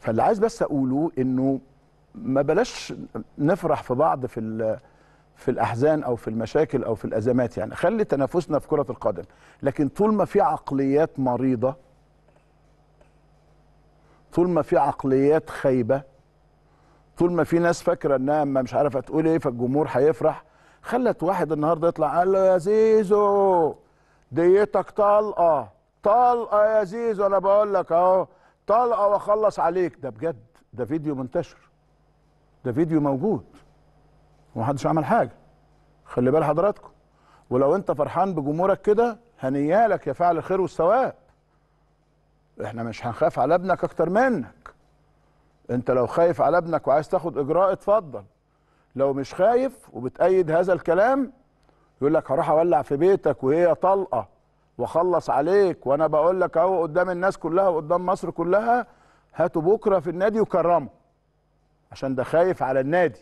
فاللي عايز بس اقوله انه ما بلاش نفرح في بعض في في الاحزان او في المشاكل او في الازمات يعني خلي تنافسنا في كره القدم لكن طول ما في عقليات مريضه طول ما في عقليات خايبه طول ما في ناس فاكره انها ما مش عارفه تقول ايه فالجمهور هيفرح خلت واحد النهارده يطلع قال له يا زيزو ديتك طلقه طلقه يا زيزو انا بقول لك اهو طلقه واخلص عليك ده بجد ده فيديو منتشر ده فيديو موجود ومحدش عمل حاجه خلي بال حضراتكم ولو انت فرحان بجمهورك كده هنيالك يا فاعل الخير والثواب احنا مش هنخاف على ابنك اكتر منك انت لو خايف على ابنك وعايز تاخد اجراء اتفضل لو مش خايف وبتأيد هذا الكلام يقول لك هروح اولع في بيتك وهي طلقه واخلص عليك وانا بقول لك اهو قدام الناس كلها وقدام مصر كلها هاتوا بكره في النادي وكرمه عشان ده خايف على النادي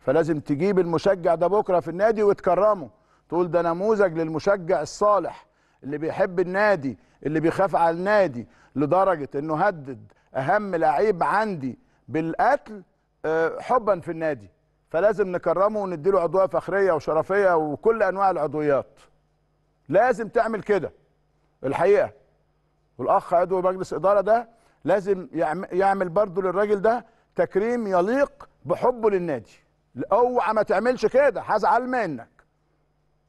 فلازم تجيب المشجع ده بكره في النادي وتكرمه تقول ده نموذج للمشجع الصالح اللي بيحب النادي اللي بيخاف على النادي لدرجه انه هدد اهم لعيب عندي بالقتل آه، حبا في النادي فلازم نكرمه ونديله عضويه فخريه وشرفيه وكل انواع العضويات لازم تعمل كده الحقيقه والاخ عضو مجلس اداره ده لازم يعمل برضه للراجل ده تكريم يليق بحبه للنادي اوعى ما تعملش كده هزعل منك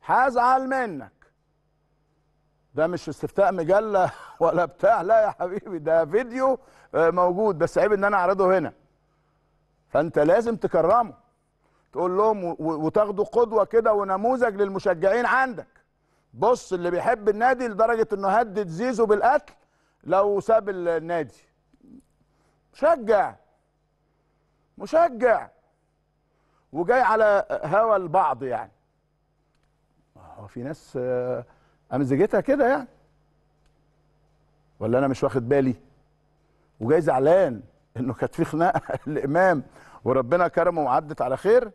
هزعل منك ده مش استفتاء مجله ولا بتاع لا يا حبيبي ده فيديو آه، موجود بس عيب ان انا اعرضه هنا فانت لازم تكرمه تقول لهم وتاخدوا قدوه كده ونموذج للمشجعين عندك بص اللي بيحب النادي لدرجه انه هدد زيزو بالقتل لو ساب النادي مشجع مشجع وجاي على هوى البعض يعني هو في ناس آه، امزجتها كده يعني ولا انا مش واخد بالي وجاي زعلان انه كانت في خناقه الامام وربنا كرمه وعدت على خير